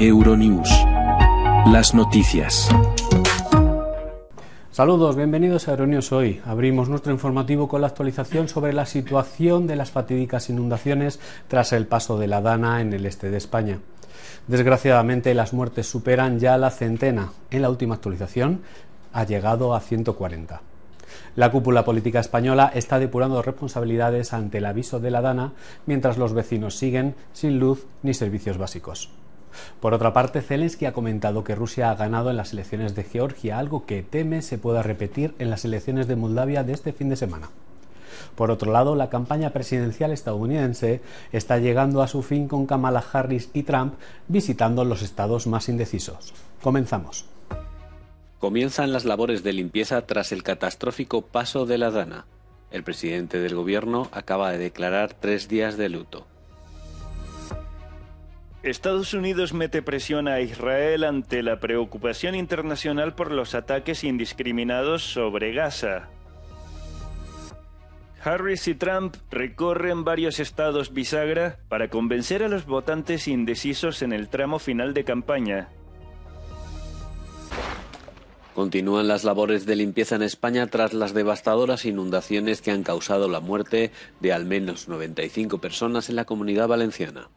Euronews. Las noticias. Saludos, bienvenidos a Euronews Hoy. Abrimos nuestro informativo con la actualización sobre la situación de las fatídicas inundaciones tras el paso de la Dana en el este de España. Desgraciadamente, las muertes superan ya la centena. En la última actualización ha llegado a 140. La cúpula política española está depurando responsabilidades ante el aviso de la Dana, mientras los vecinos siguen sin luz ni servicios básicos. Por otra parte, Zelensky ha comentado que Rusia ha ganado en las elecciones de Georgia, algo que teme se pueda repetir en las elecciones de Moldavia de este fin de semana. Por otro lado, la campaña presidencial estadounidense está llegando a su fin con Kamala Harris y Trump visitando los estados más indecisos. Comenzamos. Comienzan las labores de limpieza tras el catastrófico paso de la Dana. El presidente del gobierno acaba de declarar tres días de luto. Estados Unidos mete presión a Israel ante la preocupación internacional por los ataques indiscriminados sobre Gaza. Harris y Trump recorren varios estados bisagra para convencer a los votantes indecisos en el tramo final de campaña. Continúan las labores de limpieza en España tras las devastadoras inundaciones que han causado la muerte de al menos 95 personas en la comunidad valenciana.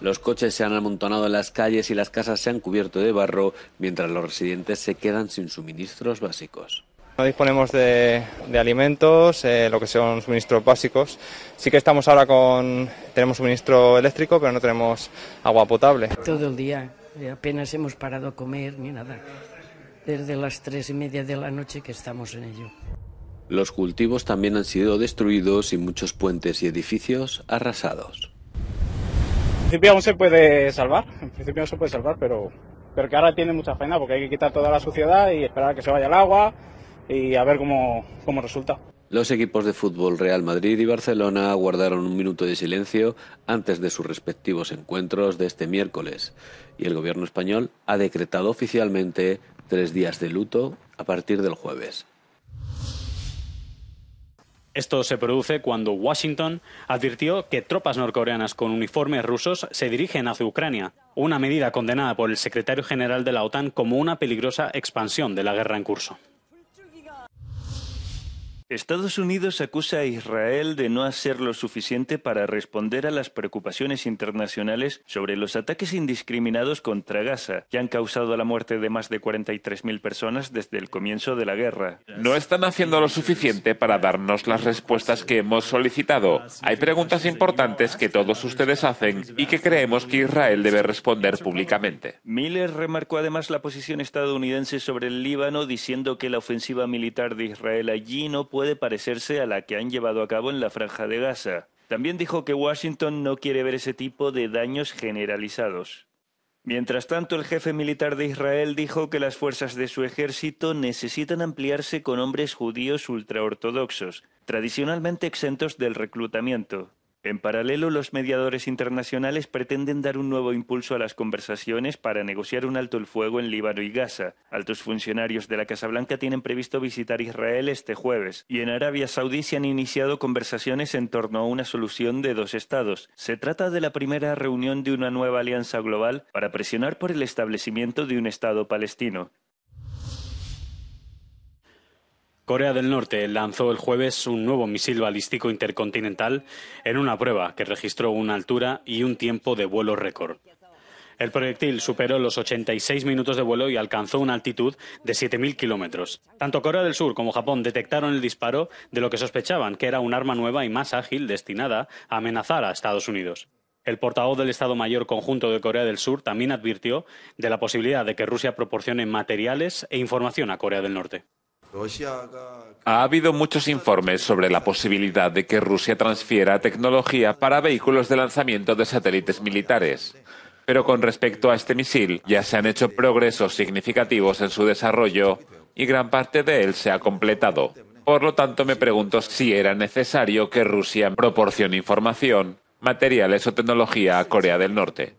Los coches se han amontonado en las calles y las casas se han cubierto de barro, mientras los residentes se quedan sin suministros básicos. No disponemos de, alimentos, eh, lo que son suministros básicos. Sí que estamos ahora con. Tenemos suministro eléctrico, pero no tenemos agua potable. Todo el día, eh, apenas hemos parado a comer ni nada. Desde las tres y media de la noche que estamos en ello. Los cultivos también han sido destruidos y muchos puentes y edificios arrasados principio se puede salvar, en principio aún se puede salvar, pero, pero que ahora tiene mucha faena porque hay que quitar toda la suciedad y esperar a que se vaya el agua y a ver cómo, cómo resulta. Los equipos de fútbol Real Madrid y Barcelona guardaron un minuto de silencio antes de sus respectivos encuentros de este miércoles y el gobierno español ha decretado oficialmente tres días de luto a partir del jueves. Esto se produce cuando Washington advirtió que tropas norcoreanas con uniformes rusos se dirigen hacia Ucrania, una medida condenada por el secretario general de la OTAN como una peligrosa expansión de la guerra en curso. Estados Unidos acusa a Israel de no hacer lo suficiente para responder a las preocupaciones internacionales sobre los ataques indiscriminados contra Gaza, que han causado la muerte de más de 43.000 personas desde el comienzo de la guerra. No están haciendo lo suficiente para darnos las respuestas que hemos solicitado. Hay preguntas importantes que todos ustedes hacen y que creemos que Israel debe responder públicamente. Miller remarcó además la posición estadounidense sobre el Líbano diciendo que la ofensiva militar de Israel allí no puede puede parecerse a la que han llevado a cabo en la franja de Gaza. También dijo que Washington no quiere ver ese tipo de daños generalizados. Mientras tanto, el jefe militar de Israel dijo que las fuerzas de su ejército necesitan ampliarse con hombres judíos ultraortodoxos, tradicionalmente exentos del reclutamiento. En paralelo, los mediadores internacionales pretenden dar un nuevo impulso a las conversaciones para negociar un alto el fuego en Líbano y Gaza. Altos funcionarios de la Casa Blanca tienen previsto visitar Israel este jueves y en Arabia Saudí se han iniciado conversaciones en torno a una solución de dos estados. Se trata de la primera reunión de una nueva alianza global para presionar por el establecimiento de un Estado palestino. Corea del Norte lanzó el jueves un nuevo misil balístico intercontinental en una prueba que registró una altura y un tiempo de vuelo récord. El proyectil superó los 86 minutos de vuelo y alcanzó una altitud de 7.000 kilómetros. Tanto Corea del Sur como Japón detectaron el disparo de lo que sospechaban que era un arma nueva y más ágil destinada a amenazar a Estados Unidos. El portavoz del Estado Mayor Conjunto de Corea del Sur también advirtió de la posibilidad de que Rusia proporcione materiales e información a Corea del Norte. Ha habido muchos informes sobre la posibilidad de que Rusia transfiera tecnología para vehículos de lanzamiento de satélites militares. Pero con respecto a este misil, ya se han hecho progresos significativos en su desarrollo y gran parte de él se ha completado. Por lo tanto, me pregunto si era necesario que Rusia proporcione información, materiales o tecnología a Corea del Norte.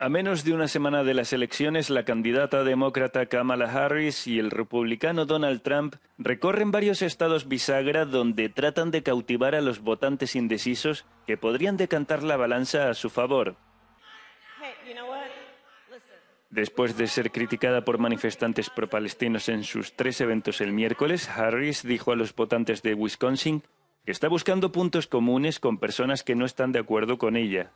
A menos de una semana de las elecciones, la candidata demócrata Kamala Harris y el republicano Donald Trump recorren varios estados bisagra donde tratan de cautivar a los votantes indecisos que podrían decantar la balanza a su favor. Después de ser criticada por manifestantes pro-palestinos en sus tres eventos el miércoles, Harris dijo a los votantes de Wisconsin que está buscando puntos comunes con personas que no están de acuerdo con ella.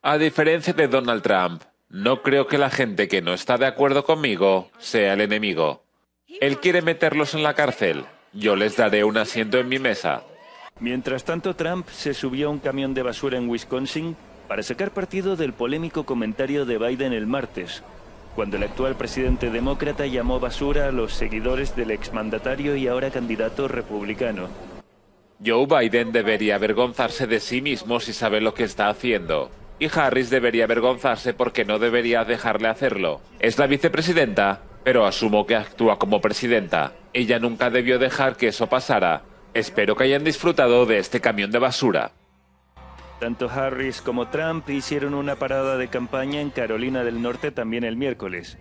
A diferencia de Donald Trump, no creo que la gente que no está de acuerdo conmigo sea el enemigo. Él quiere meterlos en la cárcel. Yo les daré un asiento en mi mesa. Mientras tanto, Trump se subió a un camión de basura en Wisconsin para sacar partido del polémico comentario de Biden el martes, cuando el actual presidente demócrata llamó basura a los seguidores del exmandatario y ahora candidato republicano. Joe Biden debería avergonzarse de sí mismo si sabe lo que está haciendo. Y Harris debería avergonzarse porque no debería dejarle hacerlo. Es la vicepresidenta, pero asumo que actúa como presidenta. Ella nunca debió dejar que eso pasara. Espero que hayan disfrutado de este camión de basura. Tanto Harris como Trump hicieron una parada de campaña en Carolina del Norte también el miércoles.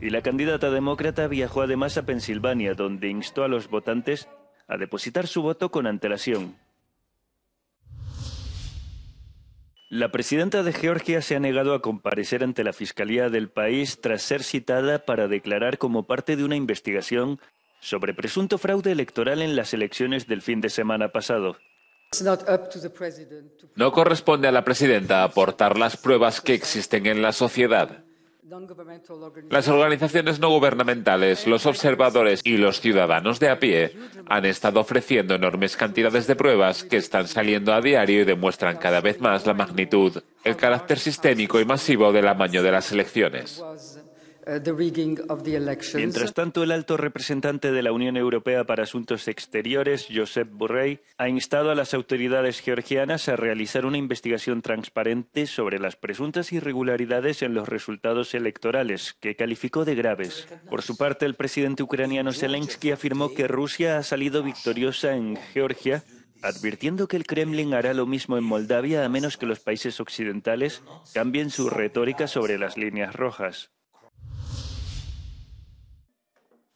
Y la candidata demócrata viajó además a Pensilvania, donde instó a los votantes a depositar su voto con antelación. La presidenta de Georgia se ha negado a comparecer ante la Fiscalía del país tras ser citada para declarar como parte de una investigación sobre presunto fraude electoral en las elecciones del fin de semana pasado. No corresponde a la presidenta aportar las pruebas que existen en la sociedad. Las organizaciones no gubernamentales, los observadores y los ciudadanos de a pie han estado ofreciendo enormes cantidades de pruebas que están saliendo a diario y demuestran cada vez más la magnitud, el carácter sistémico y masivo del amaño de las elecciones. Uh, Mientras tanto, el alto representante de la Unión Europea para Asuntos Exteriores, Josep Borrell, ha instado a las autoridades georgianas a realizar una investigación transparente sobre las presuntas irregularidades en los resultados electorales, que calificó de graves. Por su parte, el presidente ucraniano Zelensky afirmó que Rusia ha salido victoriosa en Georgia advirtiendo que el Kremlin hará lo mismo en Moldavia a menos que los países occidentales cambien su retórica sobre las líneas rojas.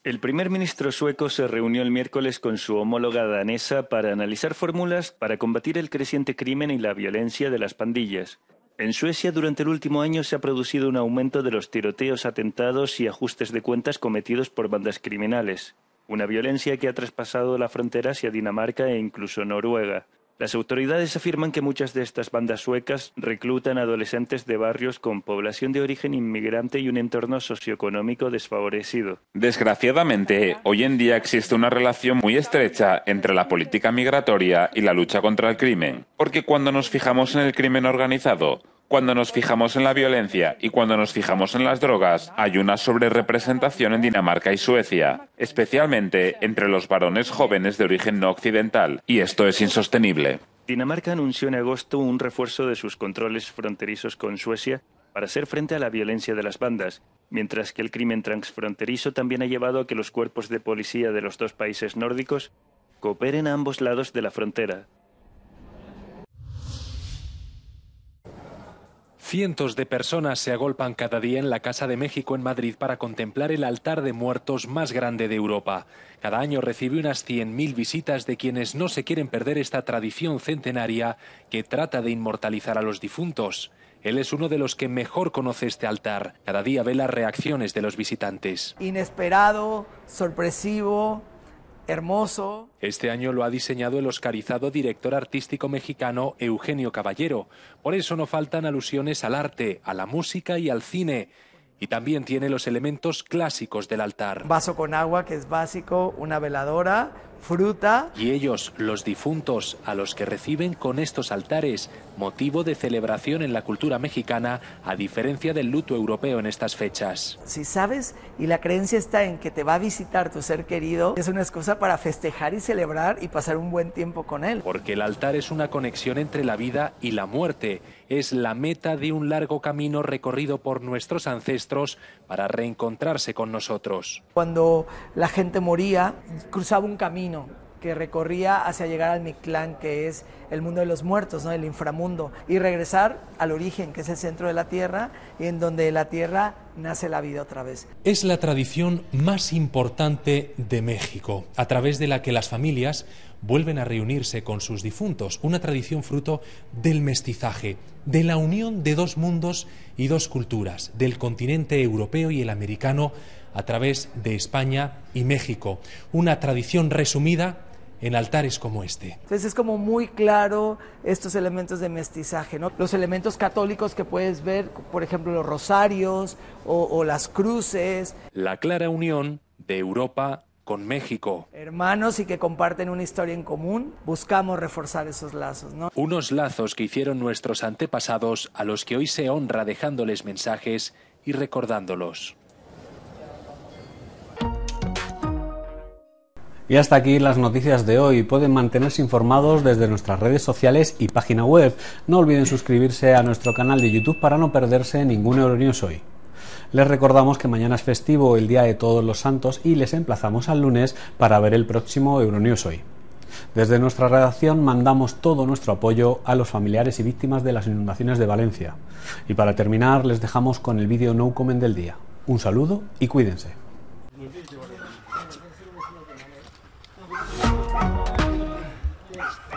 El primer ministro sueco se reunió el miércoles con su homóloga danesa para analizar fórmulas para combatir el creciente crimen y la violencia de las pandillas. En Suecia durante el último año se ha producido un aumento de los tiroteos, atentados y ajustes de cuentas cometidos por bandas criminales, una violencia que ha traspasado la frontera hacia Dinamarca e incluso Noruega. Las autoridades afirman que muchas de estas bandas suecas reclutan adolescentes de barrios con población de origen inmigrante y un entorno socioeconómico desfavorecido. Desgraciadamente, hoy en día existe una relación muy estrecha entre la política migratoria y la lucha contra el crimen, porque cuando nos fijamos en el crimen organizado, cuando nos fijamos en la violencia y cuando nos fijamos en las drogas, hay una sobrerepresentación en Dinamarca y Suecia, especialmente entre los varones jóvenes de origen no occidental, y esto es insostenible. Dinamarca anunció en agosto un refuerzo de sus controles fronterizos con Suecia para hacer frente a la violencia de las bandas, mientras que el crimen transfronterizo también ha llevado a que los cuerpos de policía de los dos países nórdicos cooperen a ambos lados de la frontera, Cientos de personas se agolpan cada día en la Casa de México en Madrid para contemplar el altar de muertos más grande de Europa. Cada año recibe unas 100.000 visitas de quienes no se quieren perder esta tradición centenaria que trata de inmortalizar a los difuntos. Él es uno de los que mejor conoce este altar. Cada día ve las reacciones de los visitantes. Inesperado, sorpresivo, hermoso. Este año lo ha diseñado el oscarizado director artístico mexicano Eugenio Caballero. Por eso no faltan alusiones al arte, a la música y al cine. Y también tiene los elementos clásicos del altar. Vaso con agua, que es básico, una veladora, fruta. Y ellos, los difuntos, a los que reciben con estos altares, motivo de celebración en la cultura mexicana, a diferencia del luto europeo en estas fechas. Si sabes y la creencia está en que te va a visitar tu ser querido, es una excusa para festejar y celebrar y pasar un buen tiempo con él. Porque el altar es una conexión entre la vida y la muerte, es la meta de un largo camino recorrido por nuestros ancestros para reencontrarse con nosotros. Cuando la gente moría, cruzaba un camino que recorría hacia llegar al Mictlán, que es el mundo de los muertos, ¿no? el inframundo, y regresar al origen, que es el centro de la Tierra, y en donde la Tierra nace la vida Es la tradición más importante de México, a través de la que las familias vuelven a reunirse con sus difuntos, una tradición fruto del mestizaje, de la unión de dos mundos y dos culturas, del continente europeo y el americano, a través de España y México, una tradición resumida en altares como este. Entonces es como muy claro estos elementos de mestizaje, ¿no? Los elementos católicos que puedes ver, por ejemplo, los rosarios o, las cruces. La clara unión de Europa con México. Hermanos y que comparten una historia en común, buscamos reforzar esos lazos, ¿no? Unos lazos que hicieron nuestros antepasados a los que hoy se honra dejándoles mensajes y recordándolos. Y hasta aquí las noticias de hoy. Pueden mantenerse informados desde nuestras redes sociales y página web. No olviden suscribirse a nuestro canal de YouTube para no perderse ningún Euronews hoy. Les recordamos que mañana es festivo, el Día de Todos los Santos, y les emplazamos al lunes para ver el próximo Euronews hoy. Desde nuestra redacción mandamos todo nuestro apoyo a los familiares y víctimas de las inundaciones de Valencia. Y para terminar, les dejamos con el vídeo no comen del día. Un saludo y cuídense.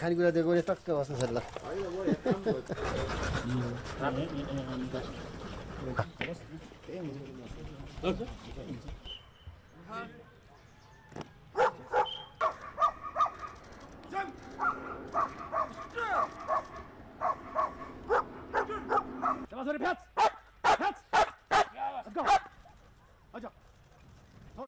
खानेकुरा दिएको भने टक्क बस्नु सर ल Det var så det plats!